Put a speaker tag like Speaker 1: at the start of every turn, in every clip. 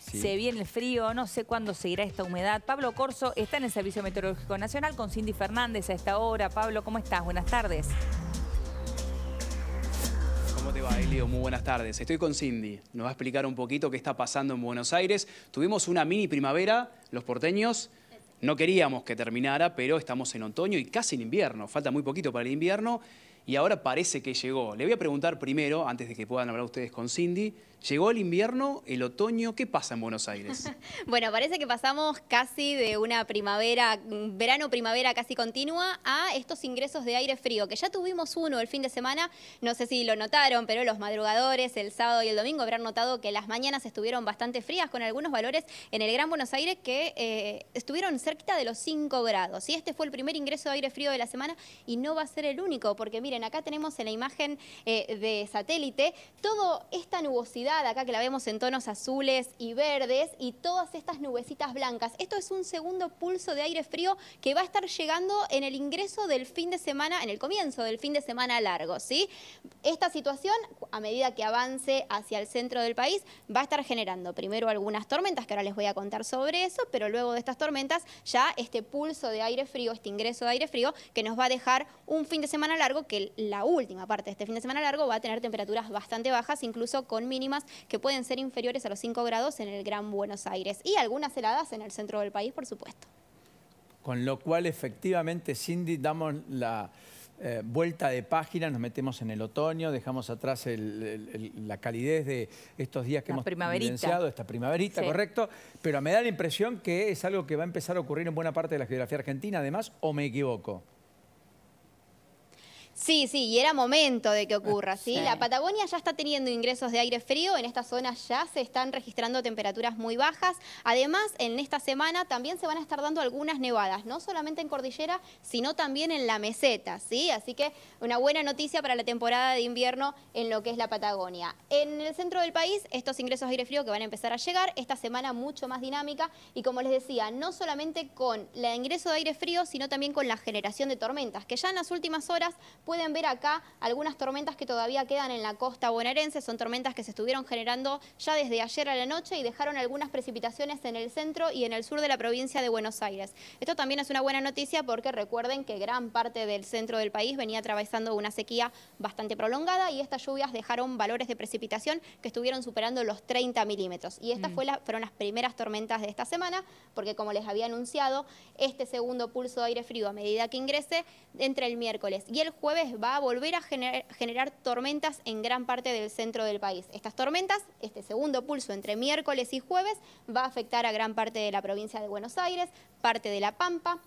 Speaker 1: Se viene el frío, no sé cuándo seguirá esta humedad. Pablo Corso está en el Servicio Meteorológico Nacional con Cindy Fernández a esta hora. Pablo, ¿cómo estás? Buenas tardes.
Speaker 2: ¿Cómo te va, Elio? Muy buenas tardes. Estoy con Cindy. Nos va a explicar un poquito qué está pasando en Buenos Aires. Tuvimos una mini primavera, los porteños. No queríamos que terminara, pero estamos en otoño y casi en invierno. Falta muy poquito para el invierno y ahora parece que llegó. Le voy a preguntar primero, antes de que puedan hablar ustedes con Cindy, llegó el invierno, el otoño, ¿qué pasa en Buenos Aires?
Speaker 3: bueno, parece que pasamos casi de una primavera, verano-primavera casi continua, a estos ingresos de aire frío, que ya tuvimos uno el fin de semana, no sé si lo notaron, pero los madrugadores el sábado y el domingo habrán notado que las mañanas estuvieron bastante frías, con algunos valores en el Gran Buenos Aires que eh, estuvieron cerca de los 5 grados. Y este fue el primer ingreso de aire frío de la semana y no va a ser el único, porque miren, acá tenemos en la imagen eh, de satélite toda esta nubosidad acá que la vemos en tonos azules y verdes y todas estas nubecitas blancas. Esto es un segundo pulso de aire frío que va a estar llegando en el ingreso del fin de semana, en el comienzo del fin de semana largo, ¿sí? Esta situación, a medida que avance hacia el centro del país, va a estar generando primero algunas tormentas, que ahora les voy a contar sobre eso, pero luego de estas tormentas ya este pulso de aire frío, este ingreso de aire frío, que nos va a dejar un fin de semana largo que la última parte de este fin de semana largo va a tener temperaturas bastante bajas, incluso con mínimas que pueden ser inferiores a los 5 grados en el Gran Buenos Aires y algunas heladas en el centro del país, por supuesto.
Speaker 1: Con lo
Speaker 2: cual, efectivamente, Cindy, damos la... Eh, vuelta de página, nos metemos en el otoño, dejamos atrás la calidez de estos días que hemos vivenciado, esta primaverita, correcto, pero me da la impresión que es algo que va a empezar a ocurrir en buena parte de la geografía argentina, además, o me equivoco.
Speaker 3: Sí, sí, y era momento de que ocurra, ¿sí? La Patagonia ya está teniendo ingresos de aire frío, en esta zona ya se están registrando temperaturas muy bajas. Además, en esta semana también se van a estar dando algunas nevadas, no solamente en cordillera, sino también en la meseta, ¿sí? Así que una buena noticia para la temporada de invierno en lo que es la Patagonia. En el centro del país, estos ingresos de aire frío que van a empezar a llegar, esta semana mucho más dinámica y como les decía, no solamente con el ingreso de aire frío, sino también con la generación de tormentas, que ya en las últimas horas pueden ver acá algunas tormentas que todavía quedan en la costa bonaerense. Son tormentas que se estuvieron generando ya desde ayer a la noche y dejaron algunas precipitaciones en el centro y en el sur de la provincia de Buenos Aires. Esto también es una buena noticia porque recuerden que gran parte del centro del país venía atravesando una sequía bastante prolongada y estas lluvias dejaron valores de precipitación que estuvieron superando los 30 milímetros. Y estas mm. fueron las primeras tormentas de esta semana porque como les había anunciado, este segundo pulso de aire frío a medida que ingrese entre el miércoles y el jueves va a volver a generar, tormentas en gran parte del centro del país. Estas tormentas, este segundo pulso entre miércoles y jueves, va a afectar a gran parte de la provincia de Buenos Aires, parte de La Pampa,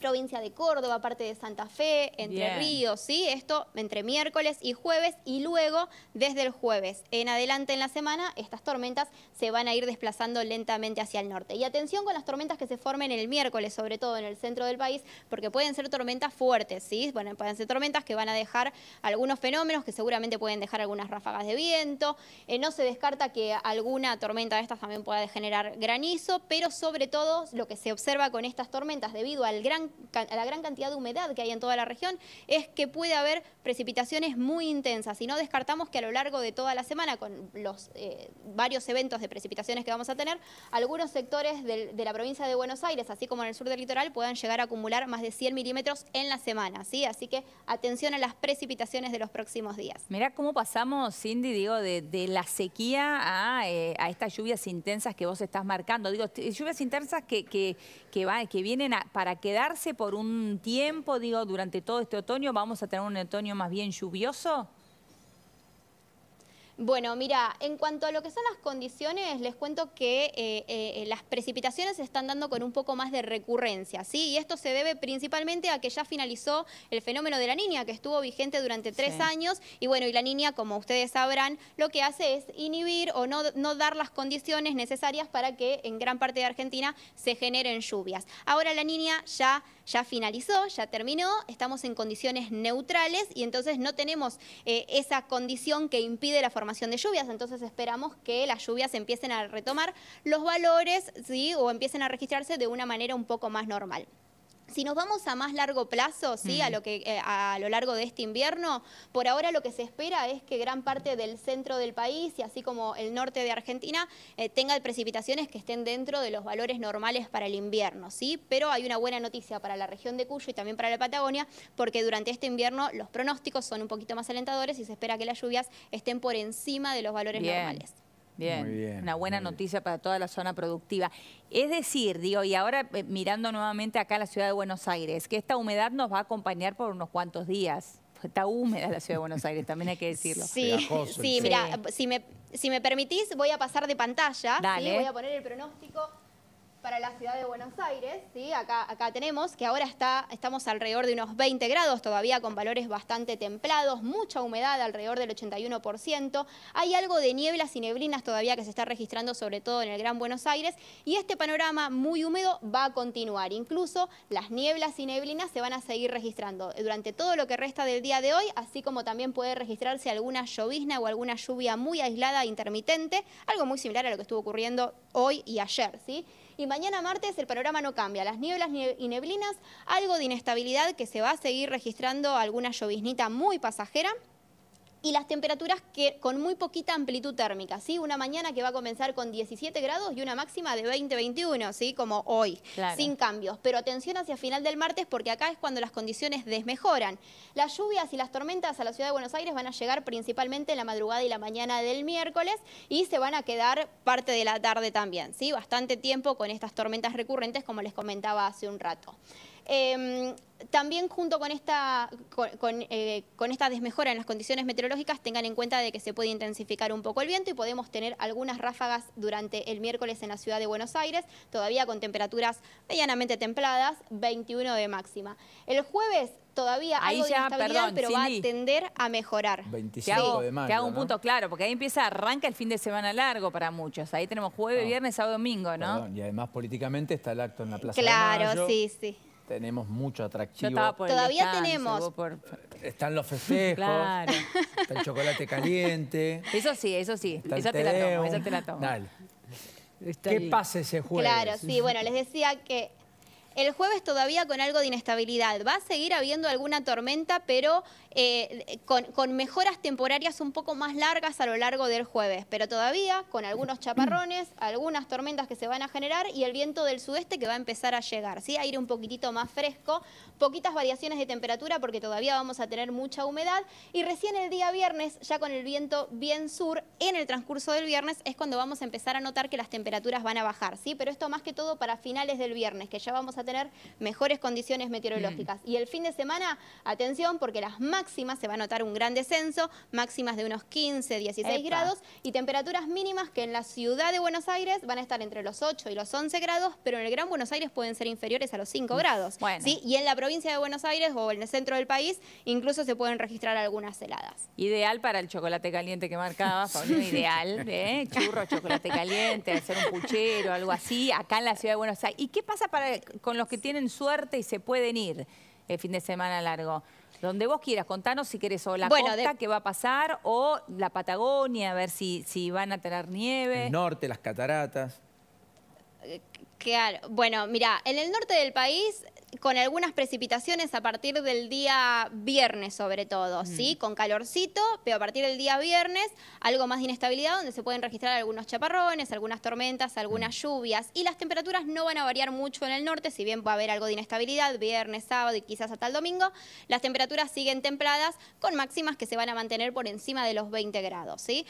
Speaker 3: provincia de Córdoba, parte de Santa Fe, Entre Ríos, ¿sí? Esto entre miércoles y jueves y luego desde el jueves en adelante en la semana estas tormentas se van a ir desplazando lentamente hacia el norte. Y atención con las tormentas que se formen el miércoles, sobre todo en el centro del país, porque pueden ser tormentas fuertes, ¿sí? Bueno, pueden ser tormentas que van a dejar algunos fenómenos que seguramente pueden dejar algunas ráfagas de viento. Eh, no se descarta que alguna tormenta de estas también pueda generar granizo, pero sobre todo lo que se observa con estas tormentas debido al gran la gran cantidad de humedad que hay en toda la región, es que puede haber precipitaciones muy intensas. Y no descartamos que a lo largo de toda la semana, con los eh, varios eventos de precipitaciones que vamos a tener, algunos sectores de la provincia de Buenos Aires, así como en el sur del litoral, puedan llegar a acumular más de 100 milímetros en la semana. ¿sí? Así que atención a las precipitaciones de los próximos días.
Speaker 1: Mirá cómo pasamos, Cindy, digo, de, la sequía eh, a, estas lluvias intensas que vos estás marcando. Digo, lluvias intensas que, que, que, vienen para quedar por un tiempo, digo, durante todo este otoño? ¿Vamos a tener un otoño más bien lluvioso?
Speaker 3: Bueno, mira, en cuanto a lo que son las condiciones, les cuento que eh, eh, las precipitaciones se están dando con un poco más de recurrencia, ¿sí? Y esto se debe principalmente a que ya finalizó el fenómeno de la niña, que estuvo vigente durante tres años, y bueno, y la niña, como ustedes sabrán, lo que hace es inhibir o no, no dar las condiciones necesarias para que en gran parte de Argentina se generen lluvias. Ahora la niña ya ya finalizó, ya terminó, estamos en condiciones neutrales y entonces no tenemos eh, esa condición que impide la formación de lluvias, entonces esperamos que las lluvias empiecen a retomar los valores ¿sí? o empiecen a registrarse de una manera un poco más normal. Si nos vamos a más largo plazo, ¿sí? a, mm. lo que, eh, a lo largo de este invierno, por ahora lo que se espera es que gran parte del centro del país y así como el norte de Argentina tengan eh, tenga precipitaciones que estén dentro de los valores normales para el invierno. ¿sí? Pero hay una buena noticia para la región de Cuyo y también para la Patagonia, porque durante este invierno los pronósticos son un poquito más alentadores y se espera que las lluvias estén por encima de los valores normales.
Speaker 1: Bien, una buena noticia para toda la zona productiva. Es decir, digo, y ahora eh, mirando nuevamente acá la ciudad de Buenos Aires, que esta humedad nos va a acompañar por unos cuantos días. Está húmeda la ciudad de Buenos Aires,
Speaker 3: también hay que decirlo. Sí, mira, si me, si me permitís, voy a pasar de pantalla. Dale. Voy a poner el pronóstico para la ciudad de Buenos Aires, ¿sí? acá, tenemos, que ahora está, estamos alrededor de unos 20 grados, todavía con valores bastante templados, mucha humedad alrededor del 81%, hay algo de nieblas y neblinas todavía que se está registrando sobre todo en el Gran Buenos Aires y este panorama muy húmedo va a continuar, incluso las nieblas y neblinas se van a seguir registrando durante todo lo que resta del día de hoy, así como también puede registrarse alguna llovizna o alguna lluvia muy aislada intermitente, algo muy similar a lo que estuvo ocurriendo hoy y ayer, ¿sí? Y mañana martes el panorama no cambia. Las nieblas y neblinas, algo de inestabilidad que se va a seguir registrando alguna lloviznita muy pasajera y las temperaturas que, con muy poquita amplitud térmica, ¿sí? Una mañana que va a comenzar con 17 grados y una máxima de 20-21, ¿sí? Como hoy, sin cambios. Pero atención hacia final del martes porque acá es cuando las condiciones desmejoran. Las lluvias y las tormentas a la ciudad de Buenos Aires van a llegar principalmente en la madrugada y la mañana del miércoles y se van a quedar parte de la tarde también, ¿sí? Bastante tiempo con estas tormentas recurrentes como les comentaba hace un rato. Em, también junto con esta, con, eh, desmejora en las condiciones meteorológicas, tengan en cuenta de que se puede intensificar un poco el viento y podemos tener algunas ráfagas durante el miércoles en la ciudad de Buenos Aires, todavía con temperaturas medianamente templadas, 21 de máxima. El jueves todavía algo pero va a tender a mejorar.
Speaker 2: 25 de mayo, que hago un punto
Speaker 1: claro, porque ahí empieza, arranca el fin de semana largo para muchos. Ahí tenemos jueves, ah. viernes, sábado, domingo, ¿no?
Speaker 2: y además políticamente está el acto en la Plaza de Mayo. Claro, sí, sí tenemos mucho atractivo.
Speaker 1: Todavía tenemos.
Speaker 2: Están los festejos, Claro. está el chocolate caliente,
Speaker 3: Eso sí, eso sí. Esa te la tomo,
Speaker 2: esa te la tomo. Dale. ¿Qué pasa ese jueves? Claro, sí, bueno, les
Speaker 3: decía que el jueves todavía con algo de inestabilidad. Va a seguir habiendo alguna tormenta, pero eh, con, mejoras temporarias un poco más largas a lo largo del jueves. Pero todavía con algunos chaparrones, algunas tormentas que se van a generar y el viento del sudeste que va a empezar a llegar. ¿sí? ir un poquitito más fresco, poquitas variaciones de temperatura porque todavía vamos a tener mucha humedad. Y recién el día viernes, ya con el viento bien sur, en el transcurso del viernes es cuando vamos a empezar a notar que las temperaturas van a bajar. ¿sí? Pero esto más que todo para finales del viernes, que ya vamos a tener mejores condiciones meteorológicas. Mm. Y el fin de semana, atención, porque las máximas se va a notar un gran descenso, máximas de unos 15, 16 grados y temperaturas mínimas que en la ciudad de Buenos Aires van a estar entre los 8 y los 11 grados, pero en el Gran Buenos Aires pueden ser inferiores a los 5 mm. grados. ¿sí? Y en la provincia de Buenos Aires o en el centro del país incluso se pueden registrar algunas heladas.
Speaker 1: Ideal para el chocolate caliente que marcaba, ¿no? ideal, ¿eh? churro, chocolate caliente, hacer un puchero, algo así, acá en la ciudad de Buenos Aires. ¿Y qué pasa para, con los que tienen suerte y se pueden ir el fin de semana largo. Donde vos quieras, contanos si querés o la costa que va a pasar o la Patagonia, a ver si, si van a tener nieve. El
Speaker 2: norte, las cataratas.
Speaker 3: Eh, claro, bueno, mira, en el norte del país con algunas precipitaciones a partir del día viernes sobre todo, ¿sí? Con calorcito, pero a partir del día viernes algo más de inestabilidad donde se pueden registrar algunos chaparrones, algunas tormentas, algunas mm. lluvias y las temperaturas no van a variar mucho en el norte, si bien va a haber algo de inestabilidad viernes, sábado y quizás hasta el domingo, las temperaturas siguen templadas con máximas que se van a mantener por encima de los 20 grados, ¿sí?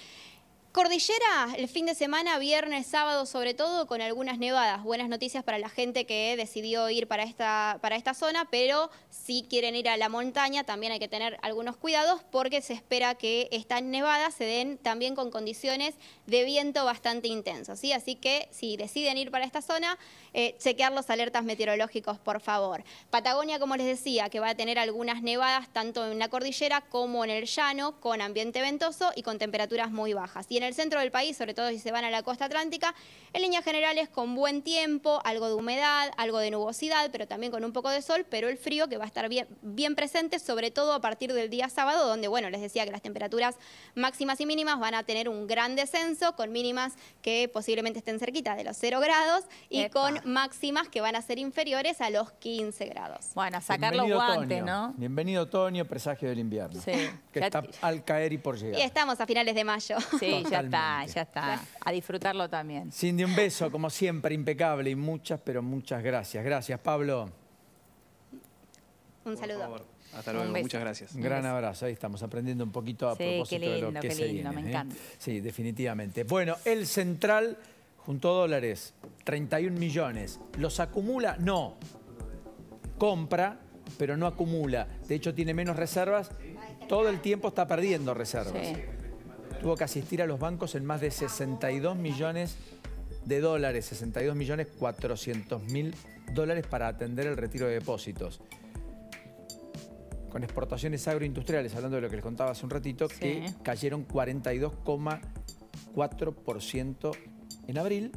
Speaker 3: Cordillera, el fin de semana, viernes, sábado sobre todo, con algunas nevadas. Buenas noticias para la gente que decidió ir para esta, para esta zona, pero si quieren ir a la montaña también hay que tener algunos cuidados porque se espera que estas nevadas se den también con condiciones de viento bastante intensas. ¿sí? Así que si deciden ir para esta zona, eh, chequear los alertas meteorológicos, por favor. Patagonia, como les decía, que va a tener algunas nevadas tanto en la cordillera como en el llano, con ambiente ventoso y con temperaturas muy bajas en el centro del país, sobre todo si se van a la costa atlántica, en líneas generales con buen tiempo, algo de humedad, algo de nubosidad, pero también con un poco de sol, pero el frío que va a estar bien, presente, sobre todo a partir del día sábado, donde, bueno, les decía que las temperaturas máximas y mínimas van a tener un gran descenso, con mínimas que posiblemente estén cerquita de los 0 grados y con máximas que van a ser inferiores a los 15 grados. Bueno, a sacar los guantes, ¿no?
Speaker 2: Bienvenido otoño, presagio del invierno. Sí. Que está al caer y por llegar. Y
Speaker 1: estamos a finales de mayo. Sí, ya está, ya está. A disfrutarlo también.
Speaker 2: Cindy, un beso, como siempre, impecable y muchas, pero muchas gracias. Gracias, Pablo.
Speaker 3: Un saludo. Hasta luego, muchas gracias. Un gran
Speaker 2: abrazo, ahí estamos aprendiendo un poquito a propósito de lo que se lindo, me ¿eh? encanta. Sí, definitivamente. Bueno, el Central junto a dólares, 31 millones. ¿Los acumula? No. Compra, pero no acumula. De hecho, tiene menos reservas. Todo el tiempo está perdiendo reservas tuvo que asistir a los bancos en más de 62 millones de dólares, 62 millones 400 mil dólares para atender el retiro de depósitos. Con exportaciones agroindustriales, hablando de lo que les contaba hace un ratito, que cayeron 42,4% en abril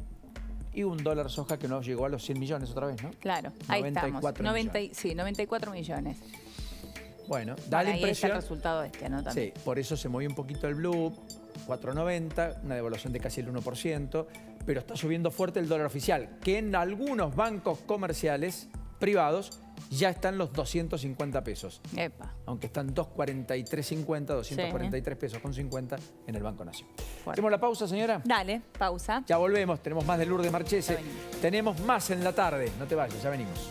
Speaker 2: y un dólar soja que no llegó a los 100 millones otra vez, ¿no?
Speaker 1: Claro, ahí estamos. Sí, 94 millones.
Speaker 2: Bueno, da impresión. el
Speaker 1: resultado este, ¿no? Sí,
Speaker 2: por eso se movió un poquito el blue, 4.90, una devaluación de casi el 1%, pero está subiendo fuerte el dólar oficial, que en algunos bancos comerciales privados ya están los 250 pesos. Epa. Aunque están 243.50, 243 pesos con 50 en el Banco Nacional. ¿Tenemos
Speaker 1: la pausa, señora? Dale, pausa.
Speaker 2: Ya volvemos, tenemos más de Lourdes Marchese. Tenemos más en la tarde, no te vayas, ya venimos.